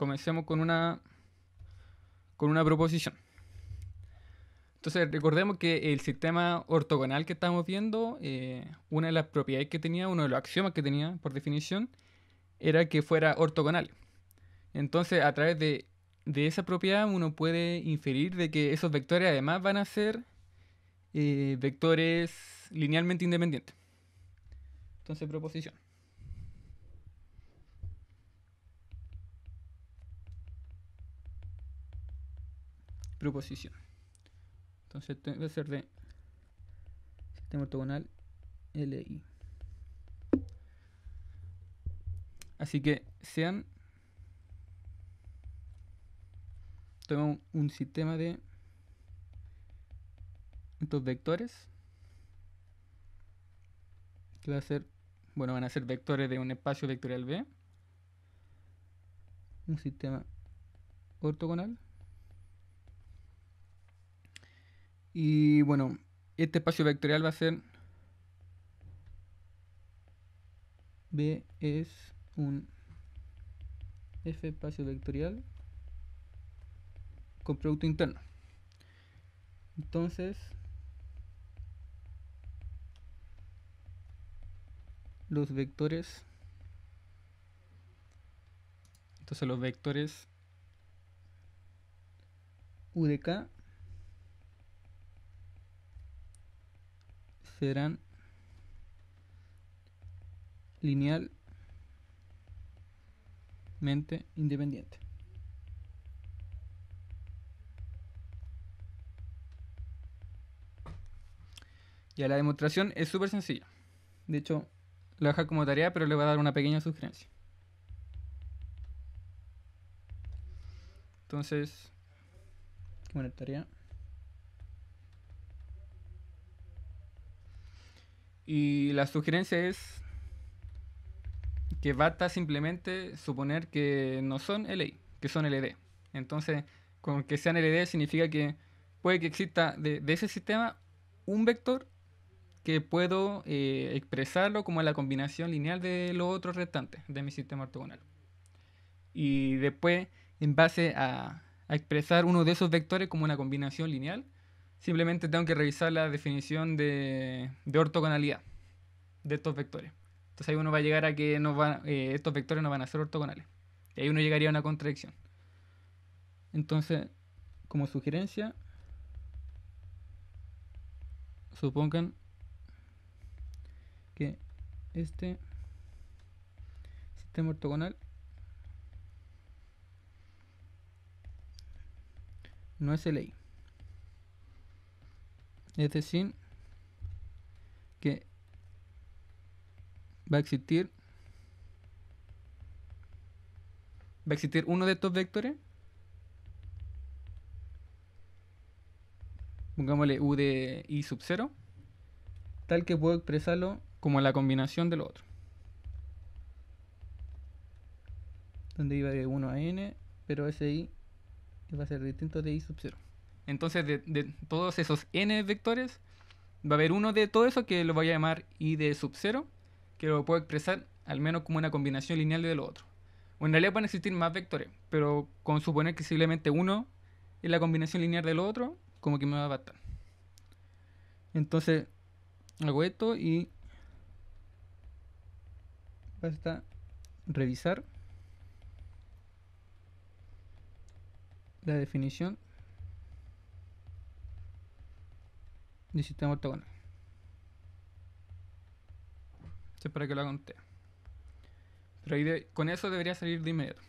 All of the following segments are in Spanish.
Comencemos con una, con una proposición. Entonces, recordemos que el sistema ortogonal que estamos viendo, eh, una de las propiedades que tenía, uno de los axiomas que tenía, por definición, era que fuera ortogonal. Entonces, a través de, esa propiedad, uno puede inferir de que esos vectores además van a ser eh, vectores linealmente independientes. Entonces, proposición. proposición. Entonces va a ser de sistema ortogonal LI. Así que sean tengo un sistema de estos vectores que va a ser bueno van a ser vectores de un espacio vectorial B un sistema ortogonal Y bueno, este espacio vectorial va a ser B es un F espacio vectorial con producto interno. Entonces, los vectores, entonces los vectores K serán linealmente independiente. Ya la demostración es súper sencilla. De hecho, la deja como tarea, pero le voy a dar una pequeña sugerencia. Entonces, bueno, tarea. Y la sugerencia es que basta simplemente suponer que no son LI, que son LD. Entonces, con que sean LD significa que puede que exista de, ese sistema un vector que puedo eh, expresarlo como la combinación lineal de los otros restantes de mi sistema ortogonal. Y después, en base a expresar uno de esos vectores como una combinación lineal, Simplemente tengo que revisar la definición de, ortogonalidad de estos vectores. Entonces ahí uno va a llegar a que eh, estos vectores no van a ser ortogonales. Y ahí uno llegaría a una contradicción. Entonces, como sugerencia, supongan que este sistema ortogonal no es el e I es este decir que va a existir va a existir uno de estos vectores pongámosle u de i sub 0 tal que puedo expresarlo como la combinación de lo otro donde iba de 1 a n pero ese i va a ser distinto de i sub 0 entonces, de, todos esos n vectores, va a haber uno de todo eso que lo voy a llamar i de sub 0, que lo puedo expresar al menos como una combinación lineal de lo otro. O en realidad van a existir más vectores, pero con suponer que simplemente uno es la combinación lineal de lo otro, como que me va a bastar. Entonces, hago esto y basta revisar la definición un sistema ortogonal. Esto es para que lo haga usted. Pero con eso debería salir de inmediato.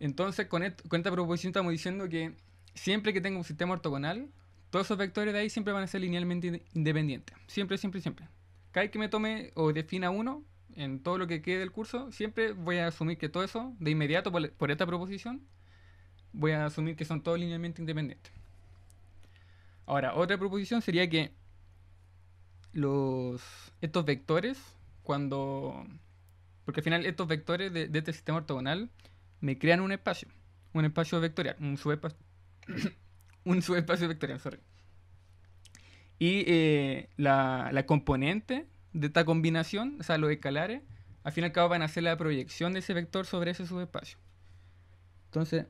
Entonces, con, esta proposición estamos diciendo que siempre que tenga un sistema ortogonal, todos esos vectores de ahí siempre van a ser linealmente independientes. Siempre, siempre, siempre. Cada vez que me tome o defina uno, en todo lo que quede del curso, siempre voy a asumir que todo eso, de inmediato por esta proposición, voy a asumir que son todos linealmente independientes. Ahora, otra proposición sería que los, estos vectores, cuando... Porque al final estos vectores de, este sistema ortogonal me crean un espacio, un espacio vectorial, un subespacio, un subespacio vectorial, sorry. Y eh, la, la, componente de esta combinación, o sea, los escalares, al fin y al cabo van a ser la proyección de ese vector sobre ese subespacio. Entonces,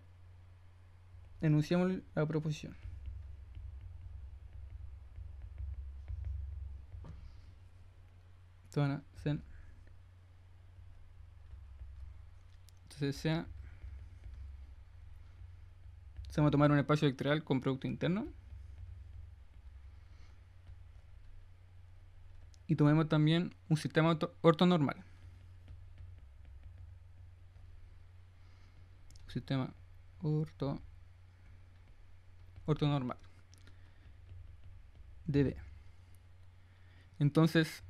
enunciamos la proposición. Entonces sea. Se a tomar un espacio vectorial con producto interno. Y tomemos también un sistema ortonormal. sistema orto ortonormal DD entonces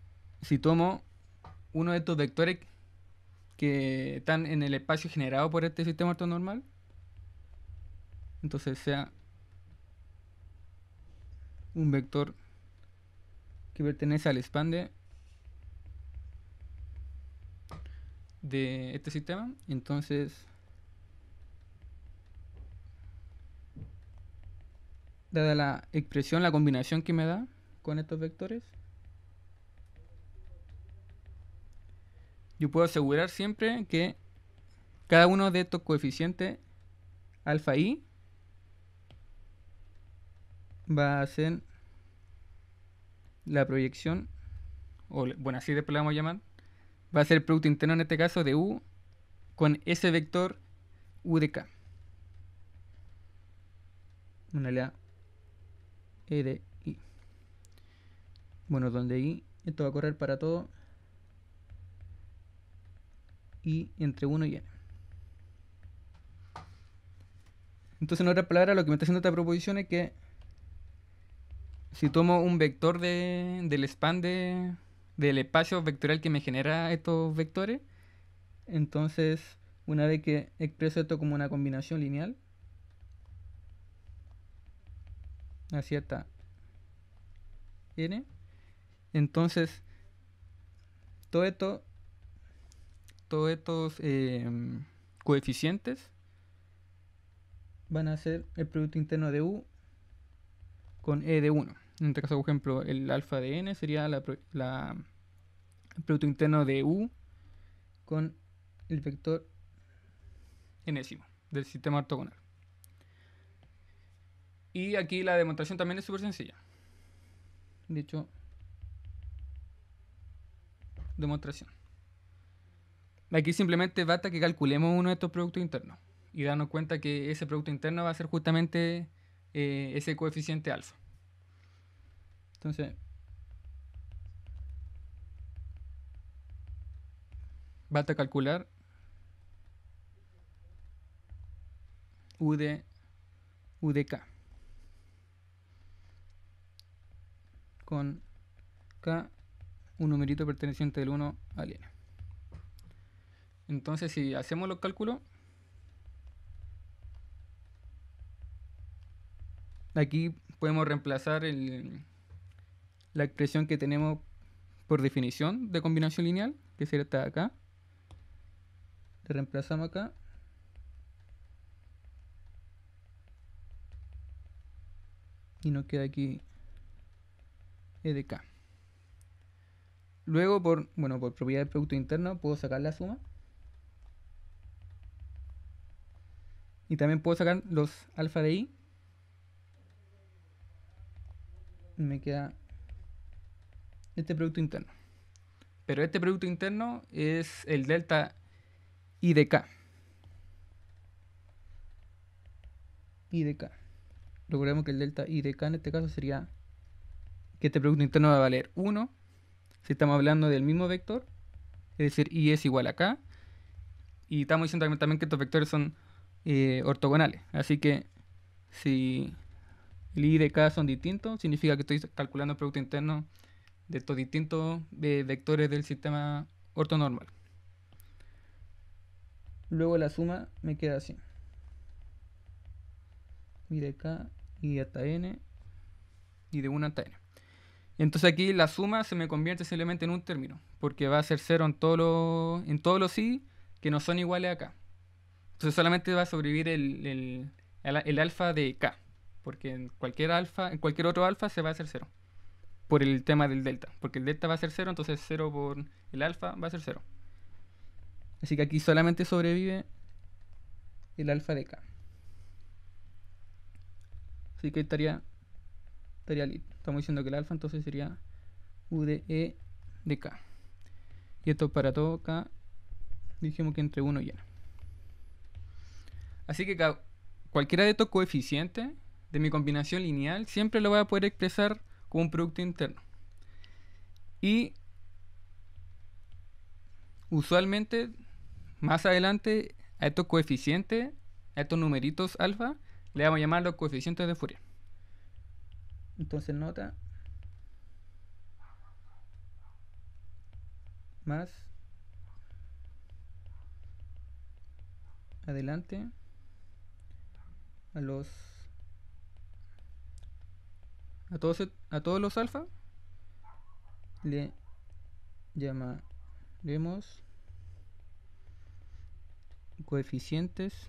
si tomo uno de estos vectores que están en el espacio generado por este sistema ortonormal, entonces sea un vector que pertenece al expande de, de este sistema, entonces dada la expresión, la combinación que me da con estos vectores, yo puedo asegurar siempre que cada uno de estos coeficientes alfa i va a ser la proyección, o bueno, así después la vamos a llamar, va a ser el producto interno en este caso de U con ese vector U de K. Una lea E de I. Bueno, donde I, esto va a correr para todo y entre 1 y n. Entonces, en otras palabras, lo que me está haciendo esta proposición es que si tomo un vector de, del span de, del espacio vectorial que me genera estos vectores, entonces una vez que expreso esto como una combinación lineal, así está n, entonces todo esto todos estos em, coeficientes van a ser el producto interno de U con E de 1. En este caso, por ejemplo, el alfa de N sería el producto interno de U con el vector enésimo del sistema ortogonal. Y aquí la demostración también es súper sencilla. De hecho, demostración. Aquí simplemente basta que calculemos uno de estos productos internos y darnos cuenta que ese producto interno va a ser justamente eh, ese coeficiente alfa. Entonces, basta calcular U U de de k con K un numerito perteneciente del 1 al N. Entonces, si hacemos los cálculos, aquí podemos reemplazar la expresión que tenemos por definición de combinación lineal, que sería esta de acá. La reemplazamos acá. Y nos queda aquí e de k. Luego, por, bueno, por propiedad del producto interno, puedo sacar la suma. Y también puedo sacar los alfa de i. me queda este producto interno. Pero este producto interno es el delta i de k. i de k. Recordemos que el delta i de k en este caso sería que este producto interno va a valer 1 si estamos hablando del mismo vector, es decir, i es igual a k. Y estamos diciendo también que estos vectores son eh, ortogonales. Así que si el i de k son distintos, significa que estoy calculando el producto interno de estos distintos vectores del sistema ortonormal. Luego la suma me queda así. Y de k y hasta n y de 1 hasta n. Entonces aquí la suma se me convierte simplemente en un término, porque va a ser cero en todos los en todos los i que no son iguales acá solamente va a sobrevivir el, alfa de K, porque en cualquier alfa, en cualquier otro alfa se va a hacer cero. Por el tema del delta, porque el delta va a ser cero, entonces cero por el alfa va a ser cero. Así que aquí solamente sobrevive el alfa de K. Así que estaría, estaría Estamos diciendo que el alfa entonces sería U de E de K. Y esto para todo K dijimos que entre 1 y N. Así que cualquiera de estos coeficientes de mi combinación lineal siempre lo voy a poder expresar como un producto interno. Y usualmente más adelante a estos coeficientes, a estos numeritos alfa, le vamos a llamar los coeficientes de Fourier. Entonces nota más adelante a los a todos a todos los alfa le llamaremos coeficientes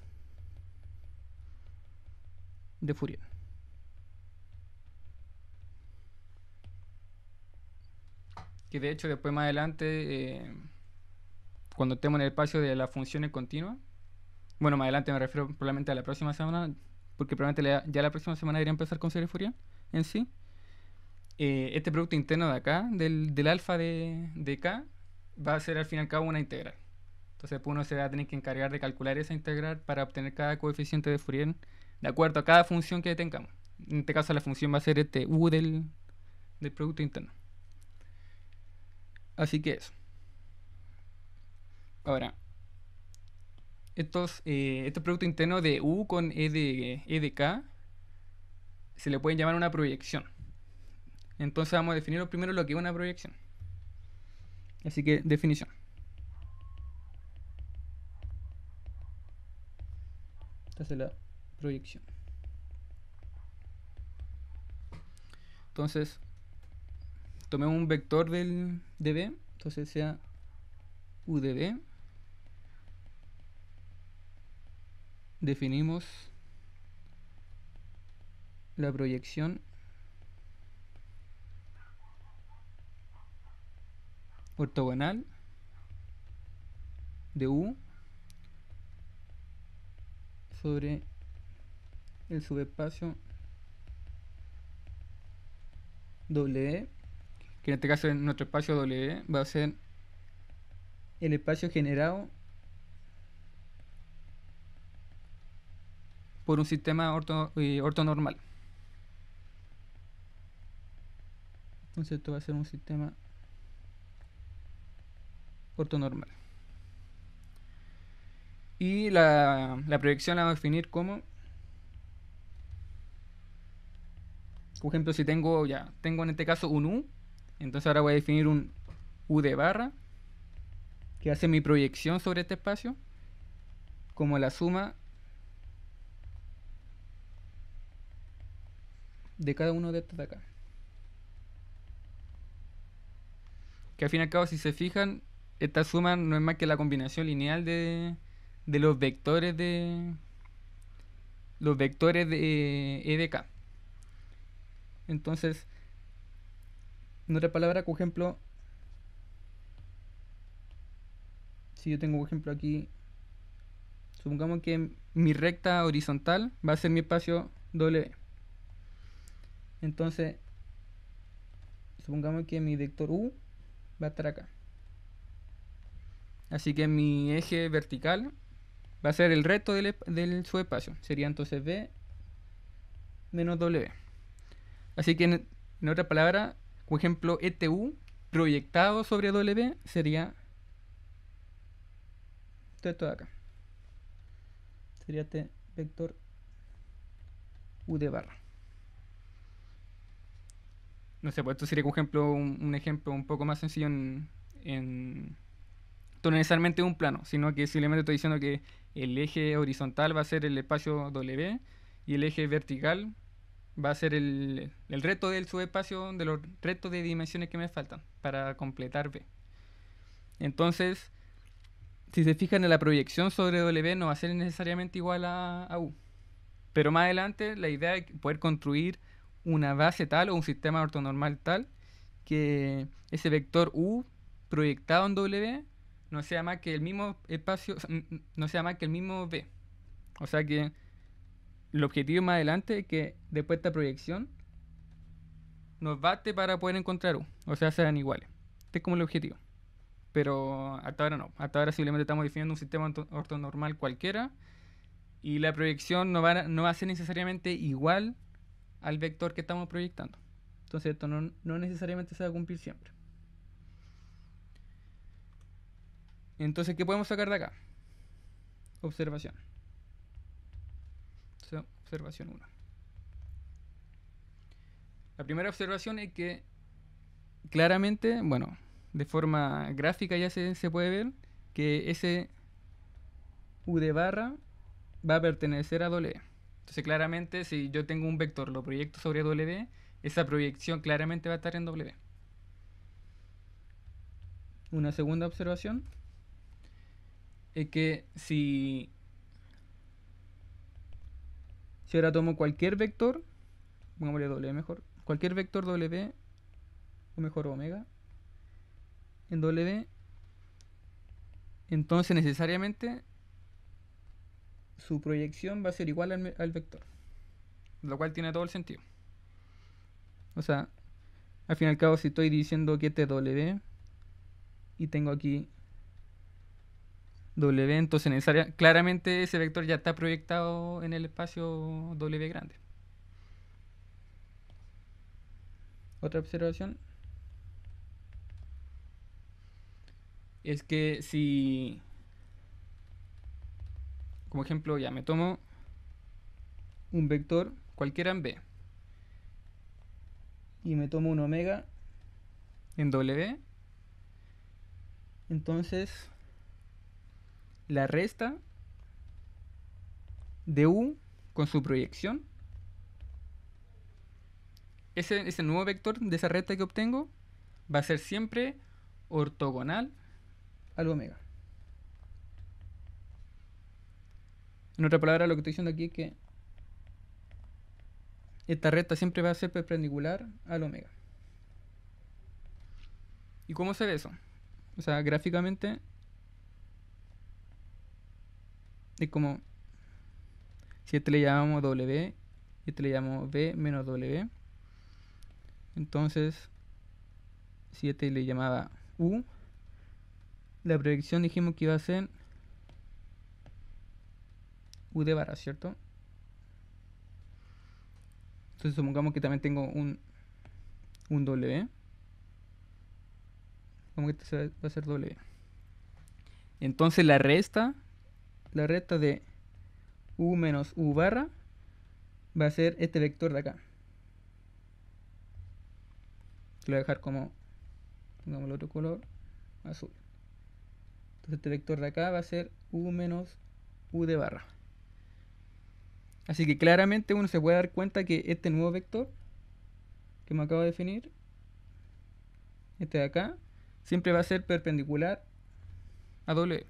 de Fourier. Que de hecho después más adelante, eh, cuando estemos en el espacio de las funciones continua bueno, más adelante me refiero probablemente a la próxima semana, porque probablemente ya la próxima semana debería empezar con Serie Fourier en sí. Eh, este producto interno de acá, del, alfa de, de K, va a ser al fin y al cabo una integral. Entonces pues, uno se va a tener que encargar de calcular esa integral para obtener cada coeficiente de Fourier de acuerdo a cada función que tengamos. En este caso la función va a ser este U del, del producto interno. Así que eso. Ahora, estos, eh, este producto interno de U con E de, e K se le puede llamar una proyección. Entonces vamos a definir primero lo que es una proyección. Así que definición. Esta es la proyección. Entonces, tomemos un vector del DB, entonces sea UDB definimos la proyección ortogonal de U sobre el subespacio W, e, que en este caso en nuestro espacio W e va a ser el espacio generado por un sistema orto, eh, ortonormal. Entonces esto va a ser un sistema ortonormal. Y la, la proyección la va a definir como... Por ejemplo, si tengo ya, tengo en este caso un U, entonces ahora voy a definir un U de barra que hace mi proyección sobre este espacio como la suma de cada uno de estos de acá. Que al fin y al cabo, si se fijan, esta suma no es más que la combinación lineal de, de los vectores de los vectores de eh, E de K. Entonces, en otra palabra, por ejemplo, si yo tengo, por ejemplo, aquí, supongamos que mi recta horizontal va a ser mi espacio W. Entonces, supongamos que mi vector U va a estar acá. Así que mi eje vertical va a ser el resto del, subespacio. Sería entonces B menos W. Así que en, otra palabra, por ejemplo, ETU este proyectado sobre W sería esto de acá. Sería este vector U de barra no sé, pues esto sería un ejemplo, un, ejemplo un poco más sencillo en, no necesariamente un plano, sino que simplemente estoy diciendo que el eje horizontal va a ser el espacio W y el eje vertical va a ser el, el resto del subespacio de los retos de dimensiones que me faltan para completar B. Entonces, si se fijan en la proyección sobre W no va a ser necesariamente igual a, a U. Pero más adelante la idea es poder construir una base tal o un sistema ortonormal tal que ese vector U proyectado en W no sea más que el mismo espacio, mm, mm, no sea más que el mismo V. O sea que el objetivo más adelante es que después de esta proyección nos bate para poder encontrar U. O sea, sean iguales. Este es como el objetivo. Pero hasta ahora no. Hasta ahora simplemente estamos definiendo un sistema ortonormal cualquiera y la proyección no va no va a ser necesariamente igual al vector que estamos proyectando. Entonces esto no, necesariamente se va a cumplir siempre. Entonces, ¿qué podemos sacar de acá? Observación. observación 1. La primera observación es que claramente, bueno, de forma gráfica ya se, se puede ver que ese U de barra va a pertenecer a doble e. Entonces claramente si yo tengo un vector, lo proyecto sobre W, esa proyección claramente va a estar en W. Una segunda observación es que si, si ahora tomo cualquier vector, pongámosle W mejor, cualquier vector W, o mejor omega, en W, entonces necesariamente su proyección va a ser igual al, vector. Lo cual tiene todo el sentido. O sea, al fin y al cabo, si estoy diciendo que este W y tengo aquí W, entonces área claramente ese vector ya está proyectado en el espacio W grande. Otra observación es que si como ejemplo, ya me tomo un vector cualquiera en B. Y me tomo un omega en W. Entonces, la resta de U con su proyección. Ese, ese nuevo vector de esa recta que obtengo va a ser siempre ortogonal al omega. En otra palabra, lo que estoy diciendo aquí es que esta recta siempre va a ser perpendicular al omega. ¿Y cómo se ve eso? O sea, gráficamente es como si este le llamamos W y este le llamamos B menos W. Entonces, si este le llamaba U, la proyección dijimos que iba a ser U de barra, ¿cierto? Entonces supongamos que también tengo un, un W. E. Supongamos que este va a ser W. E. Entonces la resta, la resta de U menos U barra va a ser este vector de acá. Lo voy a dejar como, pongamos el otro color, azul. Entonces este vector de acá va a ser U menos U de barra. Así que claramente uno se puede dar cuenta que este nuevo vector que me acabo de definir, este de acá, siempre va a ser perpendicular a W.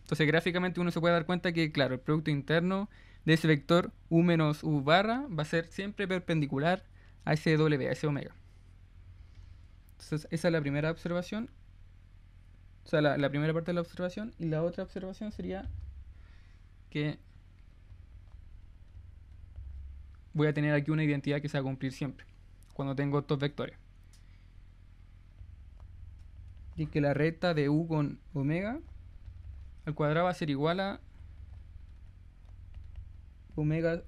Entonces gráficamente uno se puede dar cuenta que, claro, el producto interno de ese vector U menos U barra va a ser siempre perpendicular a ese W, a ese omega. Entonces esa es la primera observación. O sea, la, la primera parte de la observación. Y la otra observación sería que voy a tener aquí una identidad que se va a cumplir siempre cuando tengo estos vectores. Y que la recta de u con omega al cuadrado va a ser igual a omega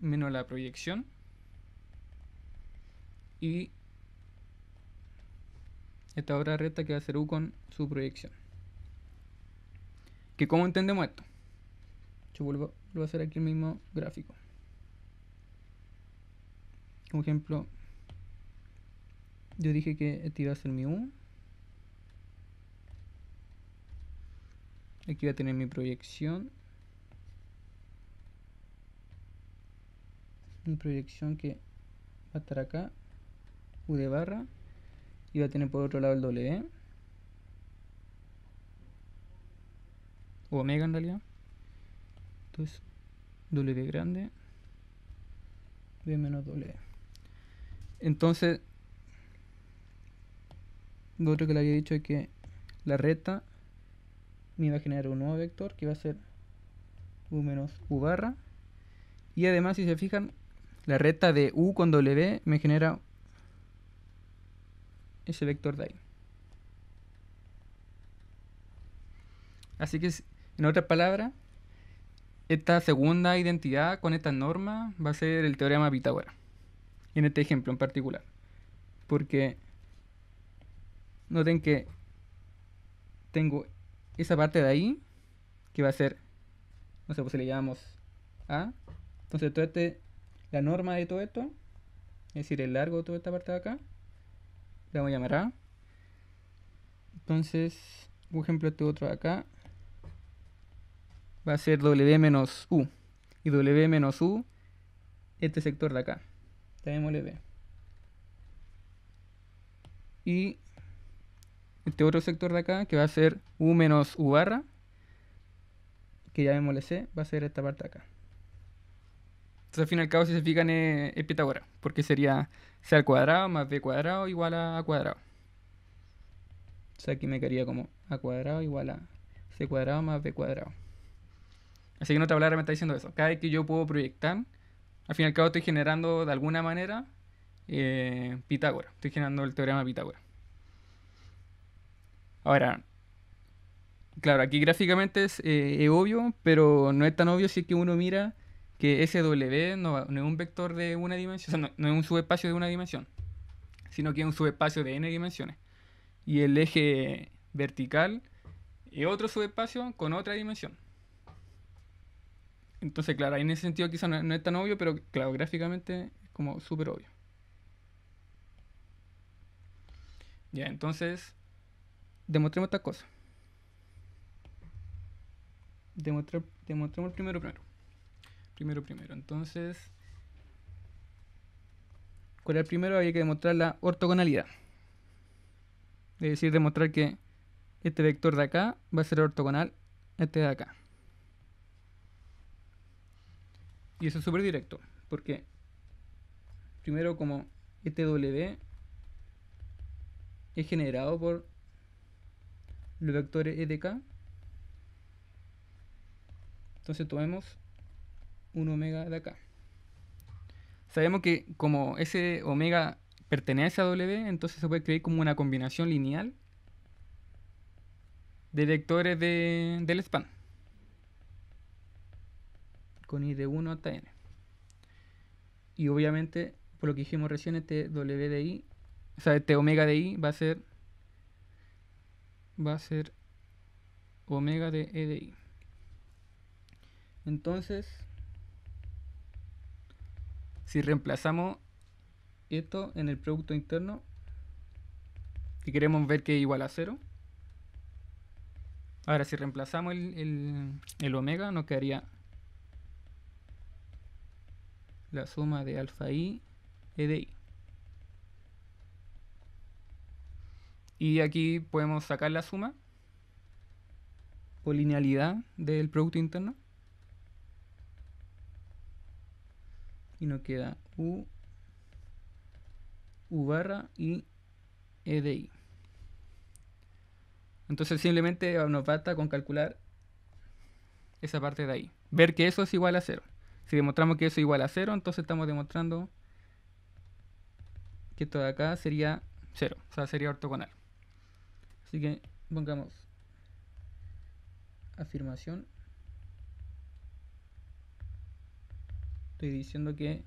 menos la proyección y esta otra recta que va a ser u con su proyección. ¿Que ¿Cómo entendemos esto? Yo vuelvo a hacer aquí el mismo gráfico. Por ejemplo, yo dije que este iba a ser mi U. Aquí va a tener mi proyección. Mi proyección que va a estar acá. U de barra. Y va a tener por otro lado el W. O e. omega en realidad. Entonces, W grande. B menos W. Entonces, lo otro que le había dicho es que la recta me iba a generar un nuevo vector que va a ser u menos u barra. Y además, si se fijan, la recta de u con w me genera ese vector de ahí. Así que, en otras palabras, esta segunda identidad con esta norma va a ser el teorema de Pitágoras en este ejemplo en particular. Porque noten que tengo esa parte de ahí que va a ser, no sé, pues si le llamamos A. Entonces, todo este, la norma de todo esto, es decir, el largo de toda esta parte de acá, la voy a llamar A. Entonces, Un ejemplo, este otro de acá va a ser W menos U. Y W menos U, este sector de acá b Y este otro sector de acá, que va a ser U menos U barra, que ya C, va a ser esta parte de acá. Entonces, al fin y al cabo, si se fijan, es, es Pitágoras, porque sería C al cuadrado más B cuadrado igual a A cuadrado. O sea, aquí me quedaría como A cuadrado igual a C cuadrado más B cuadrado. Así que no te hablar me está diciendo eso. Cada vez que yo puedo proyectar al fin y al cabo estoy generando de alguna manera eh, Pitágoras, estoy generando el teorema de Pitágoras. Ahora, claro, aquí gráficamente eh, es, obvio, pero no es tan obvio si es que uno mira que SW no, es un vector de una dimensión, no, no, es un subespacio de una dimensión, sino que es un subespacio de n dimensiones. Y el eje vertical es otro subespacio con otra dimensión. Entonces, claro, en ese sentido quizá no, es tan obvio, pero claro, gráficamente es como súper obvio. Ya, entonces, demostremos estas cosas. Demostre, demostremos primero, primero. Primero, primero. Entonces, ¿cuál el primero? Había que demostrar la ortogonalidad. Es decir, demostrar que este vector de acá va a ser ortogonal a este de acá. Y eso es súper directo, porque primero como e W es generado por los vectores E de k, Entonces tomemos un omega de acá. Sabemos que como ese omega pertenece a W, entonces se puede crear como una combinación lineal de vectores del span con i de 1 hasta N. Y obviamente, por lo que dijimos recién, este W de I, o sea, este omega de I va a ser va a ser omega de E de I. Entonces, si reemplazamos esto en el producto interno, Y queremos ver que es igual a cero, ahora si reemplazamos el, el omega nos quedaría la suma de alfa i e de i. Y aquí podemos sacar la suma o linealidad del producto interno. Y nos queda u, u barra y e de i. Entonces simplemente nos basta con calcular esa parte de ahí. Ver que eso es igual a cero. Si demostramos que eso es igual a 0, entonces estamos demostrando que esto de acá sería 0, o sea, sería ortogonal. Así que pongamos afirmación. Estoy diciendo que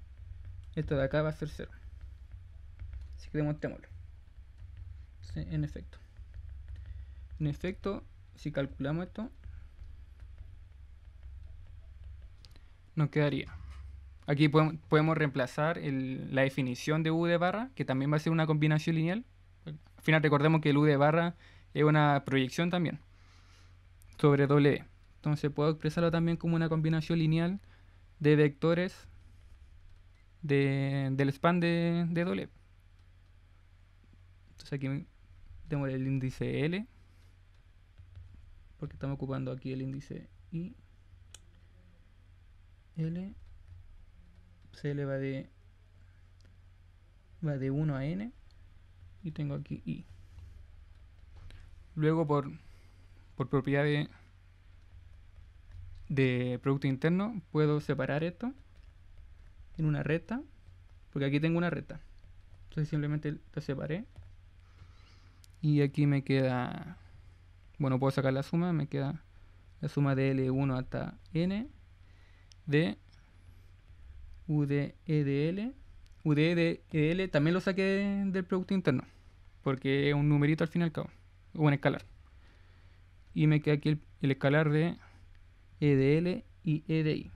esto de acá va a ser 0. Así que demostrémoslo. En efecto. En efecto, si calculamos esto, nos quedaría. Aquí podemos, reemplazar la definición de U de barra, que también va a ser una combinación lineal. Al final recordemos que el U de barra es una proyección también sobre doble e. Entonces puedo expresarlo también como una combinación lineal de vectores del span de, de doble e. Entonces aquí Tengo el índice L, porque estamos ocupando aquí el índice I. L CL va de va de 1 a n y tengo aquí i. Luego por, por propiedad de, producto interno puedo separar esto en una recta, porque aquí tengo una recta. Entonces simplemente la separé. Y aquí me queda, bueno, puedo sacar la suma, me queda la suma de L1 hasta n de UDEDL. UDEDL e también lo saqué del Producto Interno, porque es un numerito al fin y al cabo, o un escalar. Y me queda aquí el, escalar de EDL y EDI.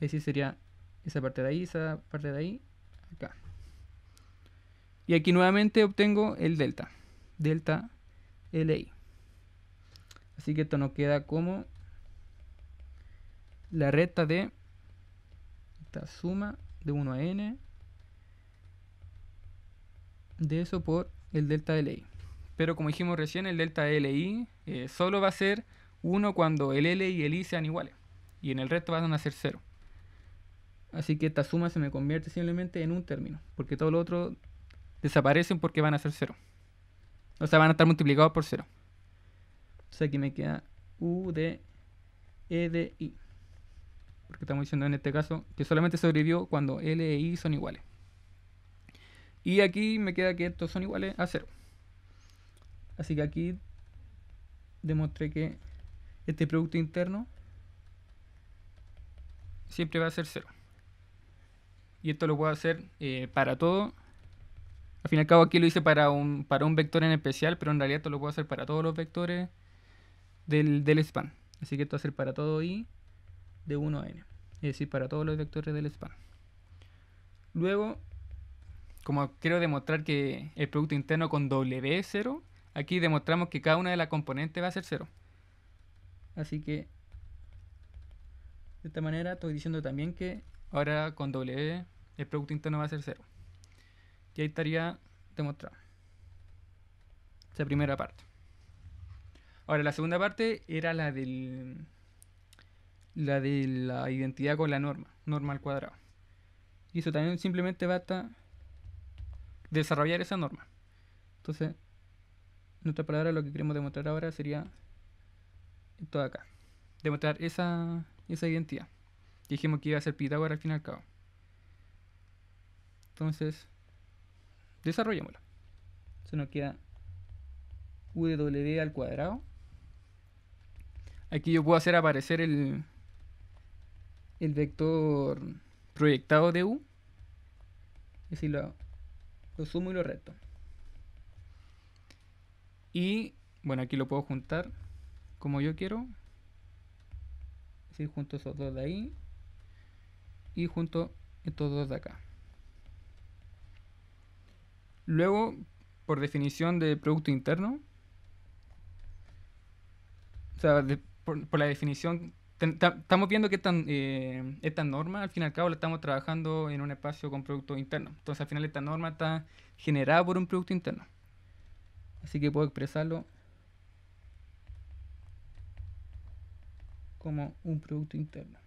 ese sería esa parte de ahí, esa parte de ahí, acá. Y aquí nuevamente obtengo el delta, delta LI. Así que esto nos queda como la recta de esta suma de 1 a n de eso por el delta de LI. Pero como dijimos recién, el delta LI eh, solo va a ser 1 cuando el L y el I sean iguales. Y en el resto van a ser 0. Así que esta suma se me convierte simplemente en un término. Porque todo lo otro desaparecen porque van a ser 0. O sea, van a estar multiplicados por 0. O sea, aquí me queda U de E de I porque estamos diciendo en este caso que solamente sobrevivió cuando L e I son iguales. Y aquí me queda que estos son iguales a 0. Así que aquí demostré que este producto interno siempre va a ser 0. Y esto lo puedo hacer eh, para todo. Al fin y al cabo aquí lo hice para un, para un vector en especial, pero en realidad esto lo puedo hacer para todos los vectores del, del span. Así que esto va a ser para todo y de 1 a n, es decir, para todos los vectores del span. Luego, como quiero demostrar que el producto interno con W es 0, aquí demostramos que cada una de las componentes va a ser 0. Así que, de esta manera estoy diciendo también que ahora con W el producto interno va a ser 0. Y ahí estaría demostrado. Esa primera parte. Ahora, la segunda parte era la del la de la identidad con la norma, norma al cuadrado. Y eso también simplemente basta desarrollar esa norma. Entonces, nuestra palabra lo que queremos demostrar ahora sería esto de acá. Demostrar esa, esa identidad. Dijimos que iba a ser Pitágoras al fin y al cabo. Entonces, desarrollémoslo. Eso nos queda W al cuadrado. Aquí yo puedo hacer aparecer el, el vector proyectado de U. Es decir, lo, lo sumo y lo reto Y bueno, aquí lo puedo juntar como yo quiero. Es decir, junto esos dos de ahí. Y junto estos dos de acá. Luego, por definición de Producto Interno, o sea, por, la definición estamos viendo que esta, eh, esta norma, al fin y al cabo, la estamos trabajando en un espacio con producto interno, Entonces, al final, esta norma está generada por un producto interno. Así que puedo expresarlo como un producto interno.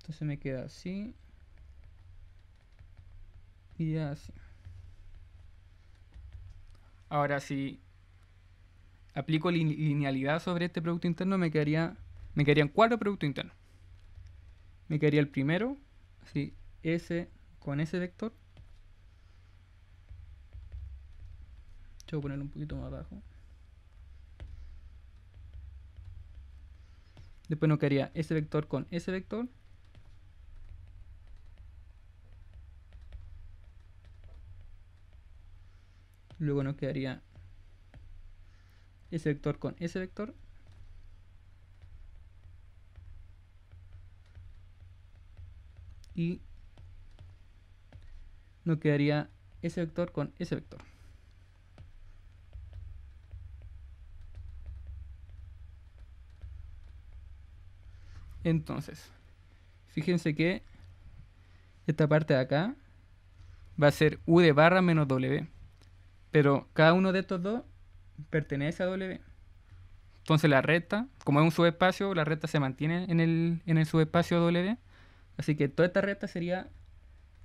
Entonces me queda así. Y así. Ahora, si aplico linealidad sobre este producto interno, me, quedaría, me quedarían cuatro productos internos. Me quedaría el primero, así, S con ese vector. Yo voy a un poquito más abajo. Después nos quedaría ese vector con ese vector. Luego nos quedaría ese vector con ese vector y no quedaría ese vector con ese vector. Entonces, fíjense que esta parte de acá va a ser u de barra menos w. Pero cada uno de estos dos pertenece a W. Entonces la recta, como es un subespacio, la recta se mantiene en el, subespacio W. Así que toda esta recta sería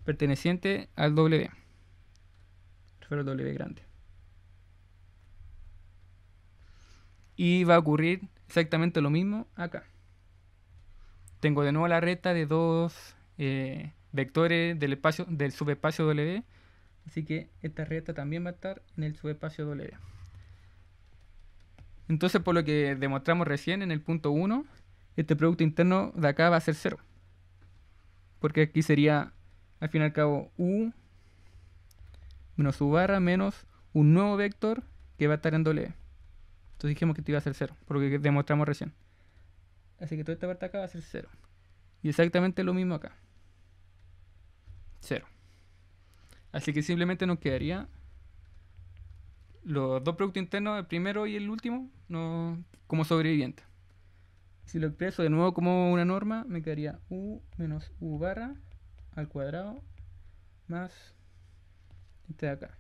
perteneciente al W. pero el W grande. Y va a ocurrir exactamente lo mismo acá. Tengo de nuevo la recta de dos eh, vectores del, espacio, del subespacio W. Así que esta recta también va a estar en el subespacio W. Entonces, por lo que demostramos recién en el punto 1, este producto interno de acá va a ser 0. Porque aquí sería, al fin y al cabo, U menos U barra menos un nuevo vector que va a estar en doble. E. Entonces dijimos que esto iba a ser 0, por lo que demostramos recién. Así que toda esta parte acá va a ser 0. Y exactamente lo mismo acá. 0. Así que simplemente nos quedaría los dos productos internos, el primero y el último, no, como sobreviviente. Si lo expreso de nuevo como una norma, me quedaría U menos U barra al cuadrado más este de acá.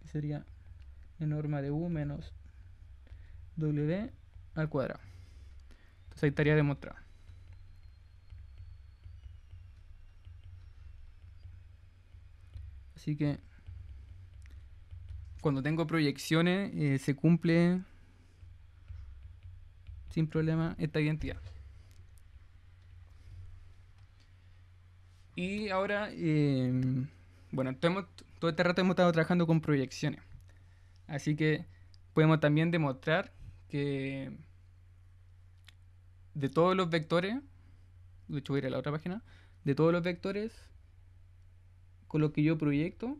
Que sería la norma de U menos W al cuadrado. Entonces ahí estaría demostrado. Así que cuando tengo proyecciones, eh, se cumple sin problema esta identidad. Y ahora, em, bueno, todo, este rato hemos estado trabajando con proyecciones. Así que podemos también demostrar que de todos los vectores, de hecho voy a ir a la otra página, de todos los vectores con los que yo proyecto,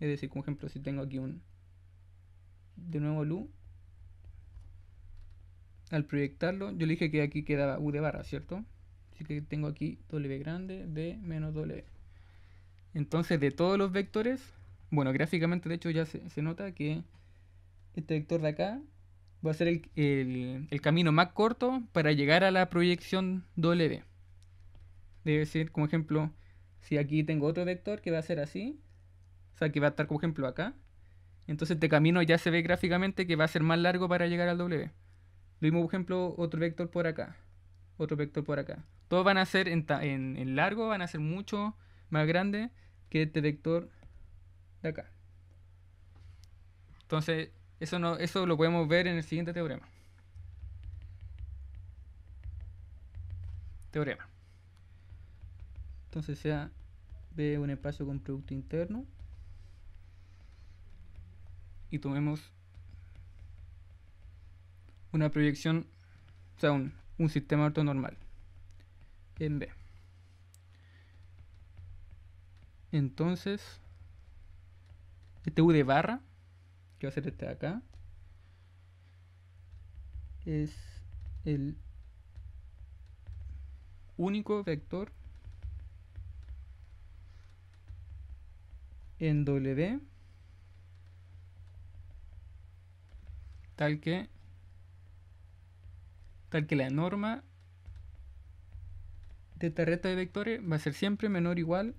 es decir, como ejemplo, si tengo aquí un de nuevo lu, al proyectarlo, yo le dije que aquí quedaba u de barra, ¿cierto? Así que tengo aquí w grande de menos w. Entonces, de todos los vectores, bueno, gráficamente de hecho ya se, nota que este vector de acá va a ser el, el, el, camino más corto para llegar a la proyección W. Debe ser, como ejemplo, si aquí tengo otro vector que va a ser así, o sea, que va a estar, por ejemplo, acá. Entonces este camino ya se ve gráficamente que va a ser más largo para llegar al W. Lo mismo, por ejemplo, otro vector por acá. Otro vector por acá. Todos van a ser en, largo, van a ser mucho más grandes que este vector de acá. Entonces, eso, no, eso lo podemos ver en el siguiente teorema. Teorema. Entonces sea B un espacio con producto interno y tomemos una proyección, o sea, un, sistema ortonormal en B. Entonces, este U de barra, que va a ser este de acá, es el único vector en W tal que tal que la norma de esta recta de vectores va a ser siempre menor o igual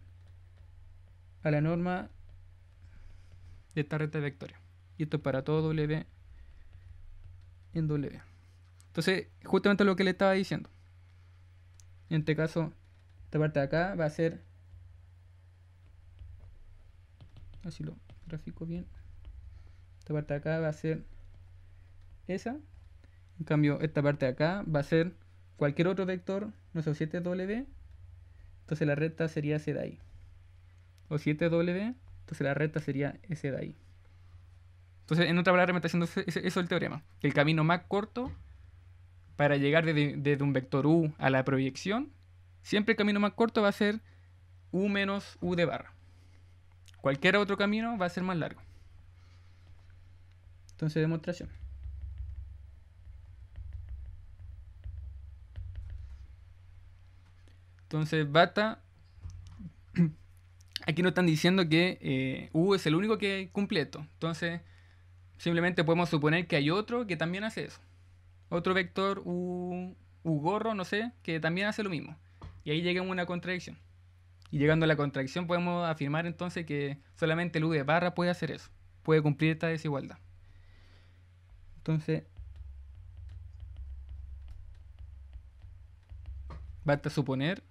a la norma de esta recta de vectores. Y esto es para todo W en W. Entonces, justamente lo que le estaba diciendo. En este caso, esta parte de acá va a ser... Así lo grafico bien. Esta parte de acá va a ser esa. En cambio, esta parte de acá va a ser cualquier otro vector, no sé, 7W. Entonces la recta sería ese de ahí. O 7W, entonces la recta sería ese de ahí. Entonces, en otra palabra, me está haciendo eso, el teorema. El camino más corto para llegar desde, desde, un vector U a la proyección, siempre el camino más corto va a ser U menos U de barra. Cualquier otro camino va a ser más largo. Entonces, demostración. Entonces, Bata, aquí nos están diciendo que eh, U es el único que es completo Entonces, simplemente podemos suponer que hay otro que también hace eso. Otro vector U, U gorro, no sé, que también hace lo mismo. Y ahí llega una contradicción. Y llegando a la contradicción podemos afirmar entonces que solamente el U de barra puede hacer eso. Puede cumplir esta desigualdad. Entonces, basta suponer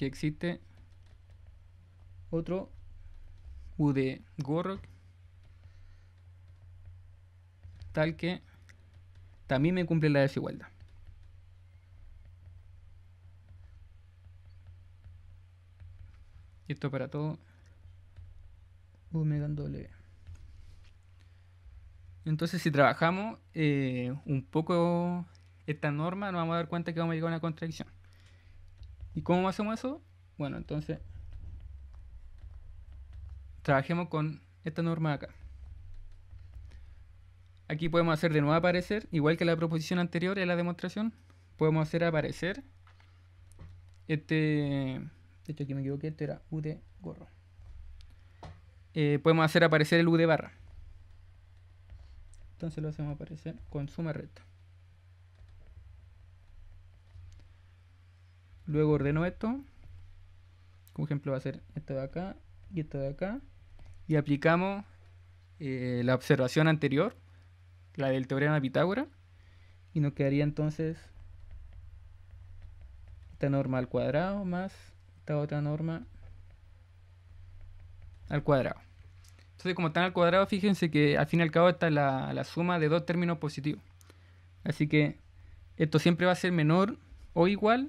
que existe otro U de Gorok, tal que también me cumple la desigualdad. esto para todo. Omega en W. Entonces, si trabajamos eh, un poco esta norma, nos vamos a dar cuenta que vamos a llegar a una contradicción. ¿Y cómo hacemos eso? Bueno, entonces trabajemos con esta norma acá. Aquí podemos hacer de nuevo aparecer, igual que la proposición anterior en la demostración, podemos hacer aparecer este... De hecho aquí me equivoqué, este era U de gorro. Eh, podemos hacer aparecer el U de barra. Entonces lo hacemos aparecer con suma recta. Luego ordeno esto. Como ejemplo va a ser esto de acá y esto de acá. Y aplicamos eh, la observación anterior, la del teorema de Pitágoras. Y nos quedaría entonces esta norma al cuadrado más esta otra norma al cuadrado. Entonces, como están al cuadrado, fíjense que al fin y al cabo está la, la, suma de dos términos positivos. Así que esto siempre va a ser menor o igual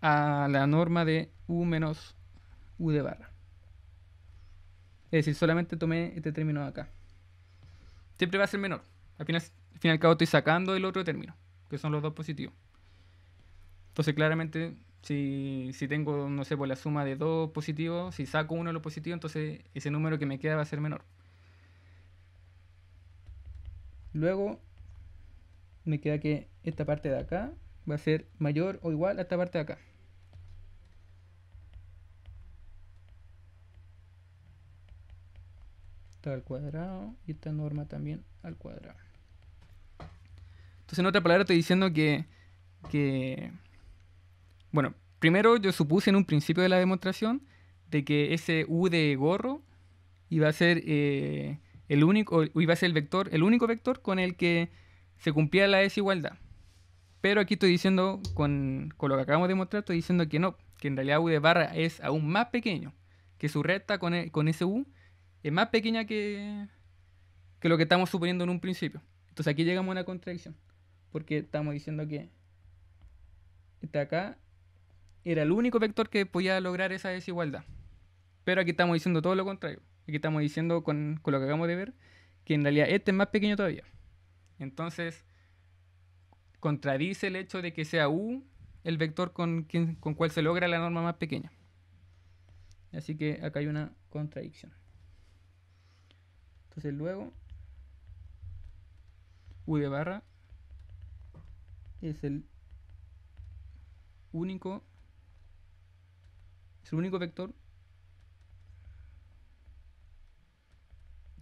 a la norma de U menos U de barra. Es decir, solamente tomé este término de acá. Siempre va a ser menor. Al final, al fin y cabo estoy sacando el otro término, que son los dos positivos. Entonces, claramente, si, si tengo, no sé, por pues, la suma de dos positivos, si saco uno de los positivos, entonces ese número que me queda va a ser menor. Luego, me queda que esta parte de acá va a ser mayor o igual a esta parte de acá. al cuadrado y esta norma también al cuadrado. Entonces, en otra palabra, estoy diciendo que, que bueno, primero yo supuse en un principio de la demostración de que ese U de gorro iba a ser eh, el único, iba a ser el vector, el único vector con el que se cumplía la desigualdad. Pero aquí estoy diciendo, con, lo que acabamos de demostrar, estoy diciendo que no, que en realidad U de barra es aún más pequeño que su recta con e, ese U es más pequeña que, lo que estamos suponiendo en un principio. Entonces aquí llegamos a una contradicción, porque estamos diciendo que este acá era el único vector que podía lograr esa desigualdad. Pero aquí estamos diciendo todo lo contrario. Aquí estamos diciendo con, lo que acabamos de ver, que en realidad este es más pequeño todavía. Entonces, contradice el hecho de que sea U el vector con, quien, con cual se logra la norma más pequeña. Así que acá hay una contradicción el luego v barra es el único es el único vector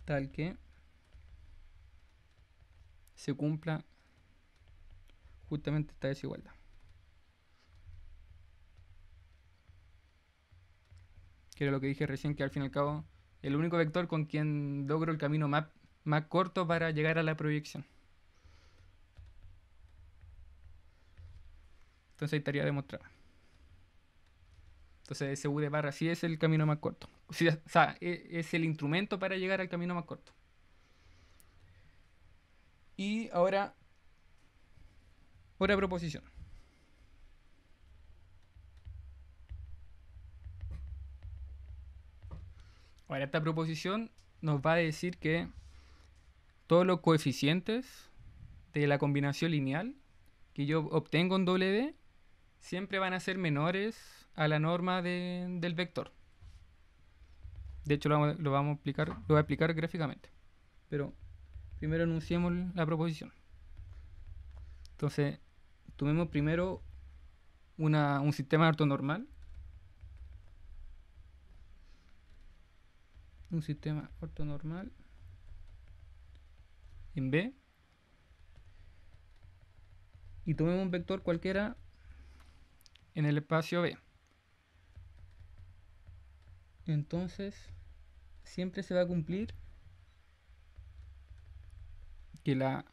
tal que se cumpla justamente esta desigualdad. Que era lo que dije recién, que al fin y al cabo el único vector con quien logro el camino más, corto para llegar a la proyección. Entonces ahí estaría demostrado. Entonces u de barra sí es el camino más corto. O sea, e, es el instrumento para llegar al camino más corto. Y ahora, otra proposición. Ahora, esta proposición nos va a decir que todos los coeficientes de la combinación lineal que yo obtengo en W siempre van a ser menores a la norma del vector. De hecho, lo vamos, a aplicar, lo voy a explicar gráficamente. Pero primero enunciemos la proposición. Entonces, tomemos primero un sistema ortonormal un sistema ortonormal en B y tomemos un vector cualquiera en el espacio B. Entonces, siempre se va a cumplir que la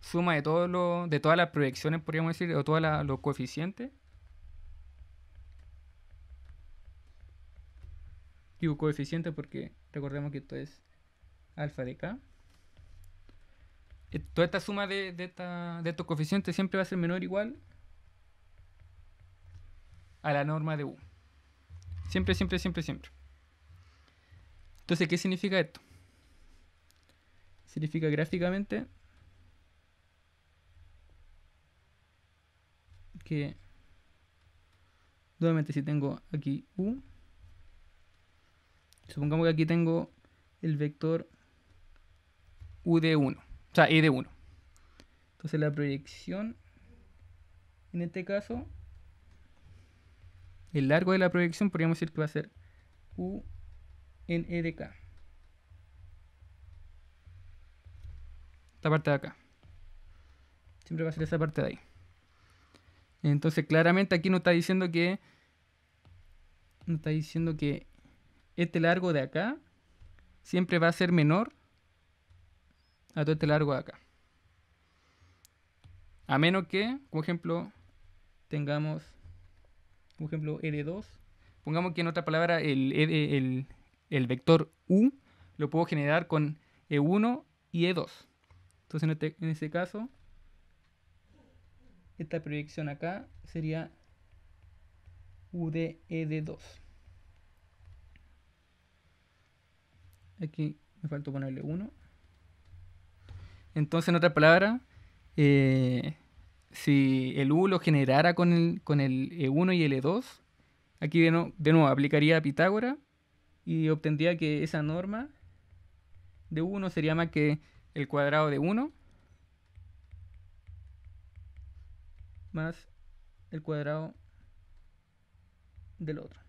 suma de, todos de todas las proyecciones, podríamos decir, o todos los coeficientes, coeficiente porque recordemos que esto es alfa de k. Eh, toda esta suma de, de, de estos coeficientes siempre va a ser menor o igual a la norma de u. Siempre, siempre, siempre, siempre. Entonces, ¿qué significa esto? Significa gráficamente que nuevamente si tengo aquí u Supongamos que aquí tengo el vector U de 1, o sea, E de 1. Entonces la proyección, en este caso, el largo de la proyección podríamos decir que va a ser U en E de K. Esta parte de acá. Siempre va a ser esa parte de ahí. Entonces claramente aquí nos está diciendo que... Nos está diciendo que este largo de acá siempre va a ser menor a todo este largo de acá. A menos que, por ejemplo, tengamos, por ejemplo, L2. Pongamos que en otra palabra el, vector U lo puedo generar con E1 y E2. Entonces en este, en este caso, esta proyección acá sería U de E de 2 Aquí me faltó ponerle 1. Entonces, en otras palabra eh, si el U lo generara con el, con el E1 y el E2, aquí de, nuevo aplicaría a Pitágoras y obtendría que esa norma de 1 sería más que el cuadrado de 1 más el cuadrado del otro.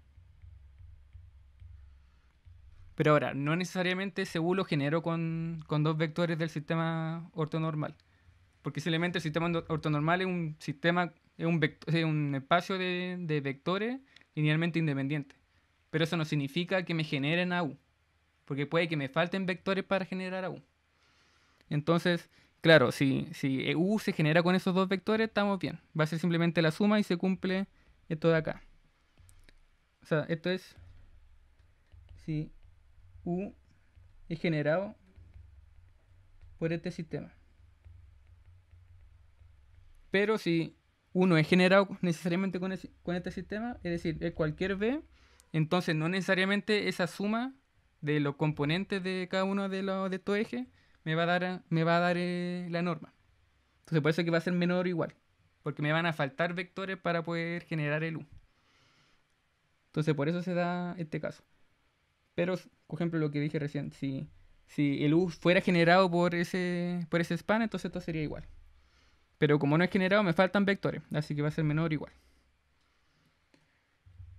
Pero ahora, no necesariamente ese U lo genero con, dos vectores del sistema ortonormal. Porque simplemente el sistema ortonormal es un sistema, es un, vector, un espacio de, vectores linealmente independiente. Pero eso no significa que me generen a U. Porque puede que me falten vectores para generar a U. Entonces, claro, si, si e U se genera con esos dos vectores, estamos bien. Va a ser simplemente la suma y se cumple esto de acá. O sea, esto es. Si U es generado por este sistema. Pero si U es generado necesariamente con, con este sistema, es decir, es cualquier B, entonces no necesariamente esa suma de los componentes de cada uno de, los, de estos ejes me va a dar, me va a dar eh, la norma. Entonces por eso que va a ser menor o igual, porque me van a faltar vectores para poder generar el U. Entonces por eso se da este caso. Pero por ejemplo, lo que dije recién, si, el U fuera generado por ese, por ese span, entonces esto sería igual. Pero como no es generado, me faltan vectores, así que va a ser menor o igual.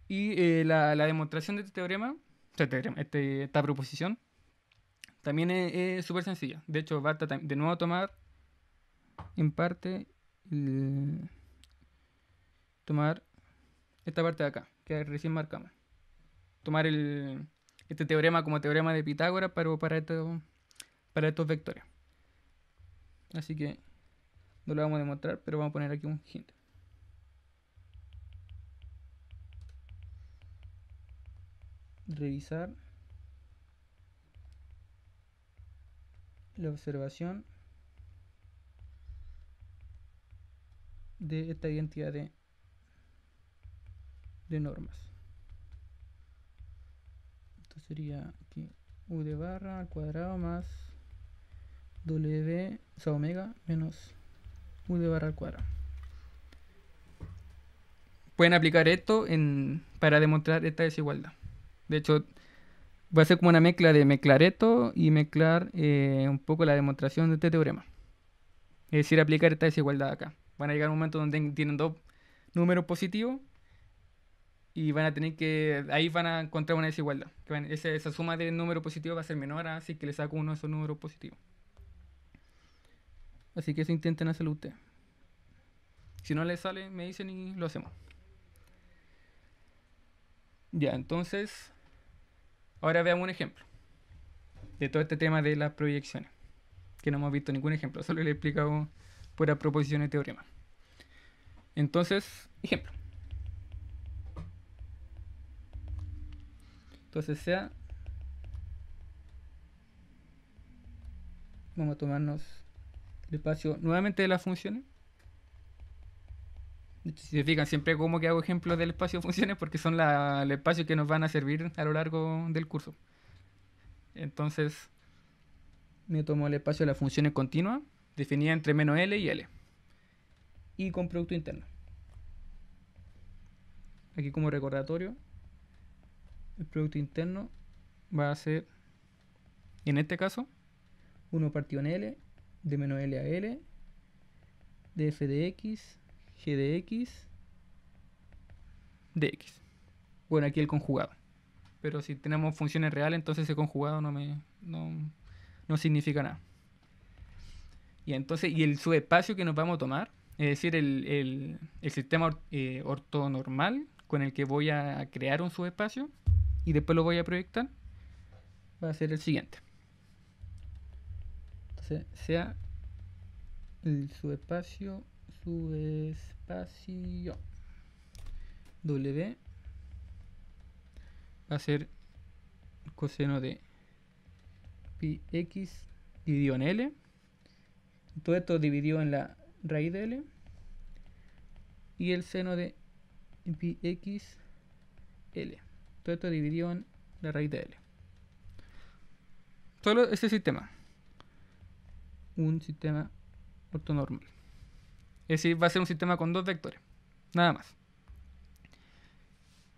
Y eh, la, demostración de este teorema, este este, esta proposición, también es súper sencilla. De hecho, basta de nuevo tomar en parte tomar esta parte de acá, que recién marcamos. Tomar el, este teorema como teorema de Pitágoras, pero para, esto, para estos vectores. Así que no lo vamos a demostrar, pero vamos a poner aquí un hint. Revisar la observación de esta identidad de, de normas sería aquí u de barra al cuadrado más w, o omega menos u de barra al cuadrado. Pueden aplicar esto en, para demostrar esta desigualdad. De hecho, va a ser como una mezcla de mezclar esto y mezclar eh, un poco la demostración de este teorema. Es decir, aplicar esta desigualdad acá. Van a llegar un momento donde tienen dos números positivos y van a tener que, ahí van a encontrar una desigualdad. esa, suma de número positivo va a ser menor, así que le saco uno a esos números positivos. Así que eso intenten hacerlo ustedes. Si no les sale, me dicen y lo hacemos. Ya, entonces, ahora veamos un ejemplo de todo este tema de las proyecciones, que no hemos visto ningún ejemplo, solo le he explicado por proposiciones de teorema. Entonces, ejemplo. Entonces sea... Vamos a tomarnos el espacio nuevamente de las funciones. Si se fijan, siempre como que hago ejemplos del espacio de funciones porque son la, el espacio que nos van a servir a lo largo del curso. Entonces, me tomo el espacio de las funciones continuas, definida entre menos L y L. Y con producto interno. Aquí como recordatorio, el Producto Interno va a ser, en este caso, 1 partido en L, de menos L a L, de F de X, G de X, de X. Bueno, aquí el conjugado. Pero si tenemos funciones reales, entonces ese conjugado no me no, significa nada. Y entonces, y el subespacio que nos vamos a tomar, es decir, el, el, sistema eh, ortonormal con el que voy a crear un subespacio, y después lo voy a proyectar, va a ser el siguiente. Entonces, sea el subespacio, subespacio, W, va a ser el coseno de pi x dividido en L. Todo esto dividido en la raíz de L. Y el seno de pi x L. Todo esto dividido en la raíz de L. Solo este sistema. Un sistema ortonormal. Es decir, va a ser un sistema con dos vectores. Nada más.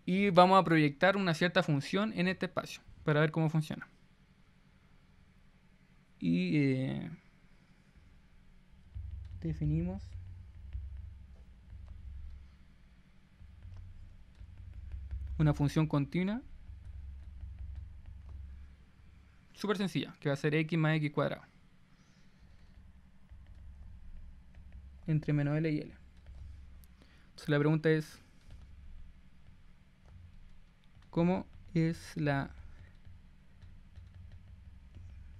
Y vamos a proyectar una cierta función en este espacio para ver cómo funciona. Y eh, definimos una función continua súper sencilla, que va a ser x más x cuadrado entre menos l y l. Entonces la pregunta es, ¿cómo es la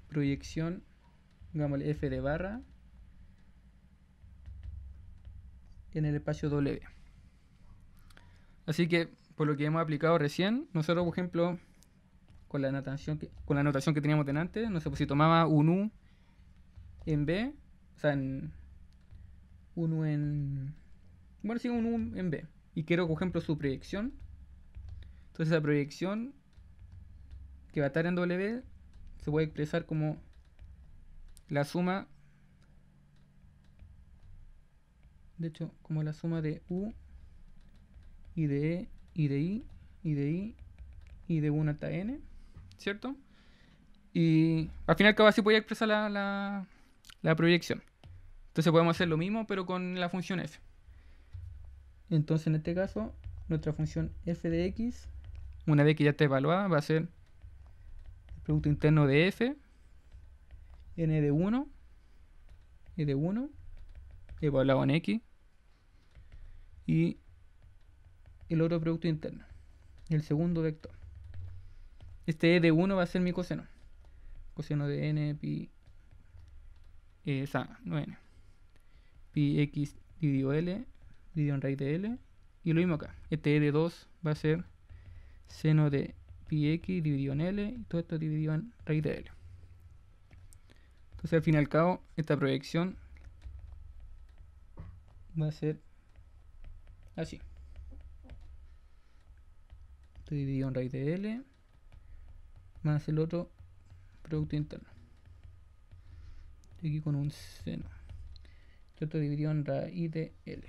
proyección, digamos, f de barra en el espacio W? Así que por lo que hemos aplicado recién. Nosotros, por ejemplo, con la anotación que, con la anotación que teníamos delante, no sé, pues, si tomaba un U en B, o sea, en, un U en... Bueno, sí, un U en B. Y quiero, por ejemplo, su proyección. Entonces esa proyección que va a estar en W se puede expresar como la suma de hecho como la suma de u y de e y de i, y de i, y de 1 hasta n, ¿cierto? Y al final cabo así voy a expresar la, la proyección. Entonces podemos hacer lo mismo, pero con la función f. Entonces en este caso, nuestra función f de x, una vez que ya está evaluada, va a ser el producto interno de f, n de 1, y de 1, evaluado en x, y el otro producto interno, el segundo vector. Este E de 1 va a ser mi coseno. Coseno de n pi. esa, eh, no n. Pi x dividido L, dividido en raíz de L. Y lo mismo acá. Este E de 2 va a ser seno de pi x dividido en L. Y todo esto dividido en raíz de L. Entonces, al fin y al cabo, esta proyección va a ser así esto dividido en raíz de L más el otro producto interno aquí con un seno esto dividido en raíz de L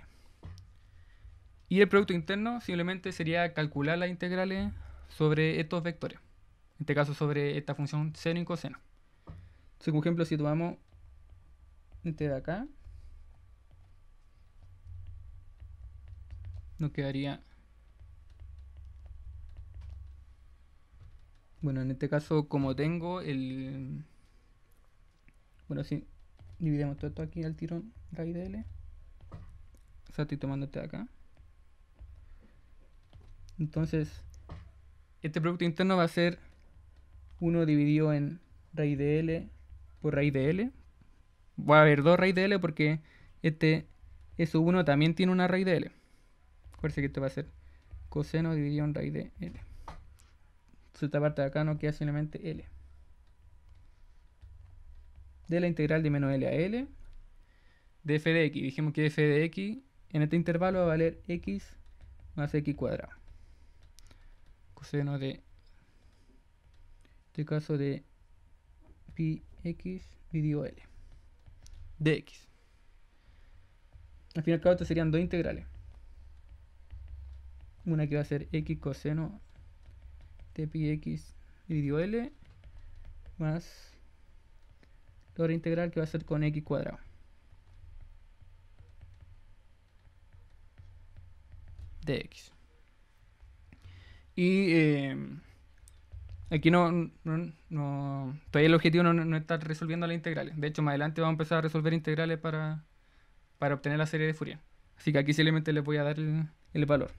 y el producto interno simplemente sería calcular las integrales sobre estos vectores en este caso sobre esta función seno y coseno entonces por ejemplo si tomamos este de acá nos quedaría Bueno, en este caso, como tengo el. Bueno, si dividimos todo esto aquí al tirón, raíz de L. O sea, estoy tomando este de acá. Entonces, este producto interno va a ser 1 dividido en raíz de L por raíz de L. Va a haber dos raíz de L porque este S1 también tiene una raíz de L. Acuérdense que esto va a ser coseno dividido en raíz de L esta parte de acá no queda simplemente L. De la integral de menos L a L. De f de x. Dijimos que f de x en este intervalo va a valer x más x cuadrado. Coseno de, en este caso de pi x dividido L. De x. Al fin y al serían dos integrales. Una que va a ser x coseno t pi x dividido L más la integral que va a ser con x cuadrado. De x Y eh, aquí no, todavía el objetivo no, no, está resolviendo las integrales. De hecho, más adelante vamos a empezar a resolver integrales para, obtener la serie de Fourier. Así que aquí simplemente les voy a dar el, el valor.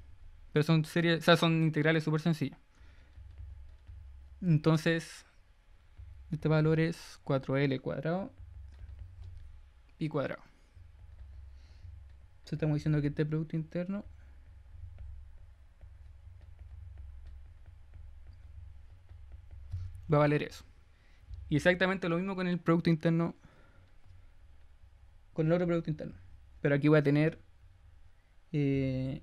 Pero son, series, o sea, son integrales súper sencillas. Entonces, este valor es 4L cuadrado y cuadrado. Entonces estamos diciendo que este producto interno va a valer eso. Y exactamente lo mismo con el producto interno, con el otro producto interno. Pero aquí voy a tener eh,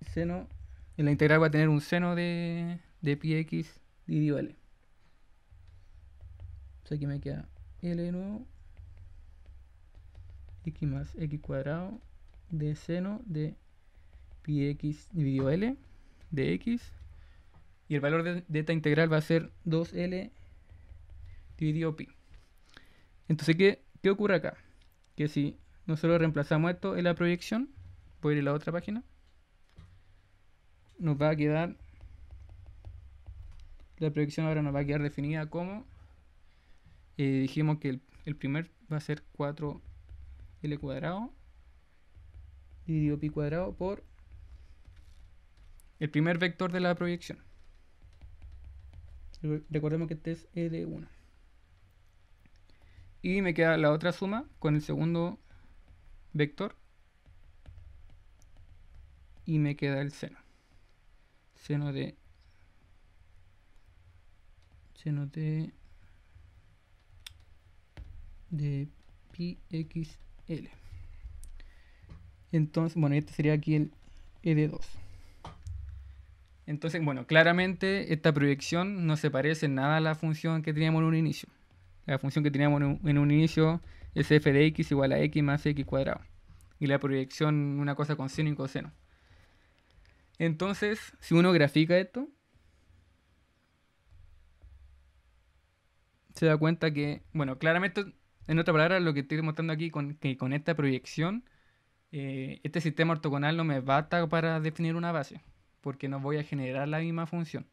seno en la integral va a tener un seno de, de pi x dividido L. O sea, aquí me queda L nuevo. X más X cuadrado de seno de pi x dividido L de X. Y el valor de, esta integral va a ser 2L dividido pi. Entonces, ¿qué, ¿qué ocurre acá? Que si nosotros reemplazamos esto en la proyección, voy a ir a la otra página nos va a quedar, la proyección ahora nos va a quedar definida como, eh, dijimos que el, el, primer va a ser 4L cuadrado dividido pi cuadrado por el primer vector de la proyección. Recordemos que este es L1. Y me queda la otra suma con el segundo vector. Y me queda el seno seno de seno de de pi x l entonces bueno este sería aquí el e de 2 entonces bueno claramente esta proyección no se parece nada a la función que teníamos en un inicio la función que teníamos en un, inicio es f de x igual a x más x cuadrado y la proyección una cosa con seno y coseno entonces, si uno grafica esto, se da cuenta que, bueno, claramente, en otra palabra, lo que estoy mostrando aquí, con, que con esta proyección, eh, este sistema ortogonal no me basta para definir una base, porque no voy a generar la misma función.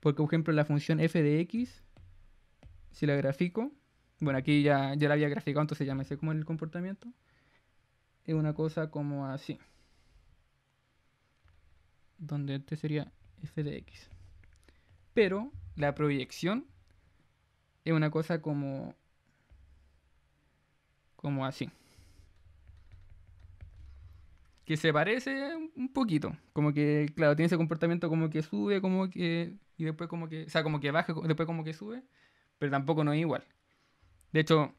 Porque, por ejemplo, la función f de x, si la grafico, bueno, aquí ya, ya la había graficado, entonces ya me sé cómo es el comportamiento, es una cosa como así donde este sería f de x. Pero la proyección es una cosa como, como así. Que se parece un poquito. Como que, claro, tiene ese comportamiento como que sube, como que. Y después como que. O sea, como que baja, después como que sube. Pero tampoco no es igual. De hecho,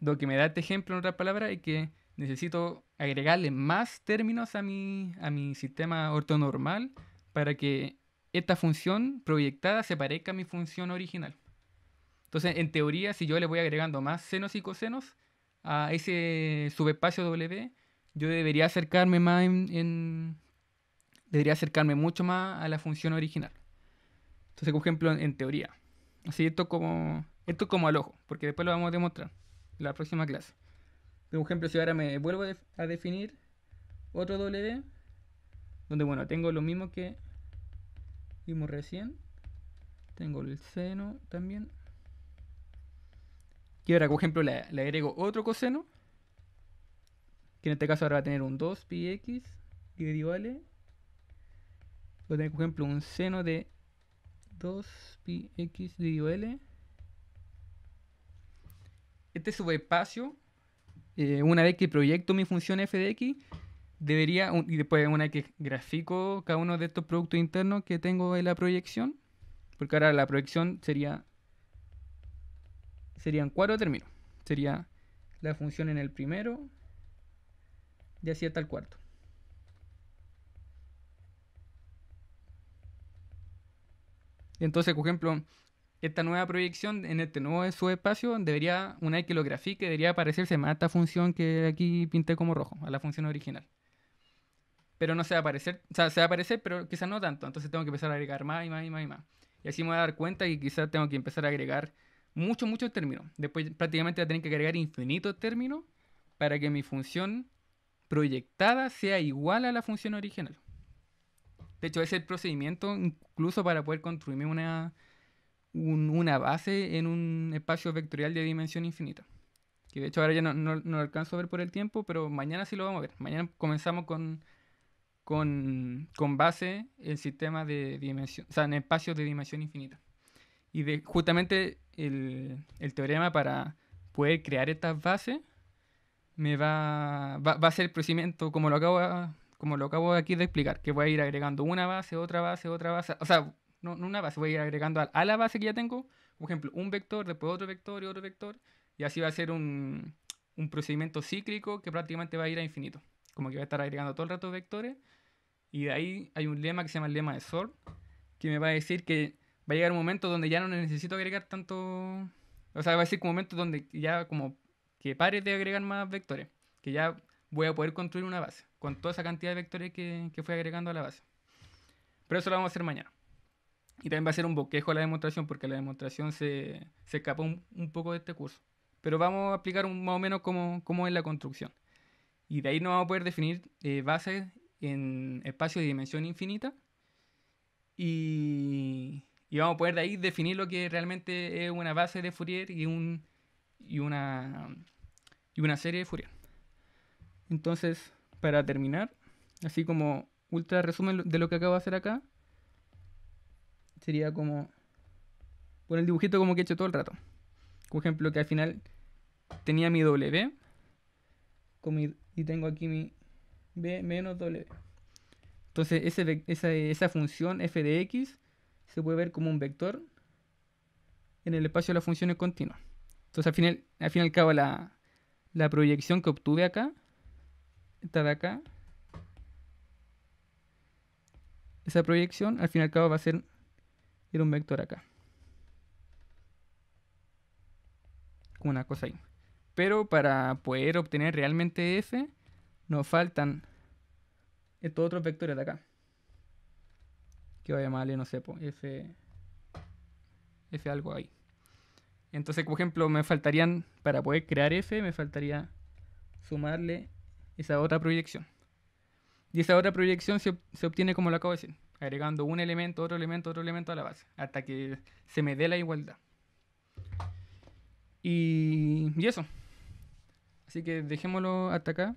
lo que me da este ejemplo en otras palabras es que necesito agregarle más términos a mi, a mi sistema ortonormal para que esta función proyectada se parezca a mi función original. Entonces, en teoría, si yo le voy agregando más senos y cosenos a ese subespacio W, yo debería acercarme más en, debería acercarme mucho más a la función original. Entonces, por ejemplo, en, teoría. Así esto como esto como al ojo, porque después lo vamos a demostrar en la próxima clase. Por ejemplo, si ahora me vuelvo a definir otro W, donde bueno, tengo lo mismo que vimos recién. Tengo el seno también. Y ahora, por ejemplo, le, agrego otro coseno. Que en este caso ahora va a tener un 2πx y L. Voy a tener, por ejemplo, un seno de 2πx l Este subespacio eh, una vez que proyecto mi función f x, debería, y después una vez que grafico cada uno de estos productos internos que tengo en la proyección, porque ahora la proyección sería, serían cuatro términos. Sería la función en el primero y así hasta el cuarto. Entonces, por ejemplo, esta nueva proyección en este nuevo subespacio debería, una vez que lo grafique, debería aparecerse más a esta función que aquí pinté como rojo, a la función original. Pero no se va a aparecer, o sea, se va a aparecer, pero quizás no tanto. Entonces tengo que empezar a agregar más y más y más y más. Y así me voy a dar cuenta que quizás tengo que empezar a agregar muchos, muchos términos. Después prácticamente voy a tener que agregar infinitos términos para que mi función proyectada sea igual a la función original. De hecho, ese es el procedimiento incluso para poder construirme una una base en un espacio vectorial de dimensión infinita. Que de hecho ahora ya no, no, lo alcanzo a ver por el tiempo, pero mañana sí lo vamos a ver. Mañana comenzamos con, con, base en sistema de dimensión, o sea, en espacios de dimensión infinita. Y de, justamente el, teorema para poder crear estas bases me va, va, a ser el procedimiento como lo acabo como lo acabo aquí de explicar, que voy a ir agregando una base, otra base, otra base, o sea, no, una base, voy a ir agregando a, la base que ya tengo, por ejemplo, un vector, después otro vector y otro vector, y así va a ser un, un procedimiento cíclico que prácticamente va a ir a infinito. Como que va a estar agregando todo el rato vectores, y de ahí hay un lema que se llama el lema de sort, que me va a decir que va a llegar un momento donde ya no necesito agregar tanto, o sea, va a que un momento donde ya como que pare de agregar más vectores, que ya voy a poder construir una base con toda esa cantidad de vectores que, que fui agregando a la base. Pero eso lo vamos a hacer mañana. Y también va a ser un boquejo a la demostración, porque la demostración se, se escapó un, poco de este curso. Pero vamos a aplicar más o menos cómo, cómo, es la construcción. Y de ahí nos vamos a poder definir eh, bases en espacios de dimensión infinita. Y, y, vamos a poder de ahí definir lo que realmente es una base de Fourier y, un, y, una, y una serie de Fourier. Entonces, para terminar, así como ultra resumen de lo que acabo de hacer acá, sería como. Por el dibujito como que he hecho todo el rato. Por ejemplo, que al final tenía mi W y tengo aquí mi B menos W. Entonces esa, función f de x se puede ver como un vector en el espacio de las funciones continuas. Entonces al final, al fin y al cabo la, la proyección que obtuve acá, esta de acá, esa proyección al fin y al cabo va a ser un vector acá. una cosa ahí. Pero para poder obtener realmente F, nos faltan estos otros vectores de acá. Que voy a llamarle, no sé, F, F algo ahí. Entonces, por ejemplo, me faltarían, para poder crear F, me faltaría sumarle esa otra proyección. Y esa otra proyección se, se obtiene como lo acabo de decir agregando un elemento, otro elemento, otro elemento a la base, hasta que se me dé la igualdad. Y, eso. Así que dejémoslo hasta acá.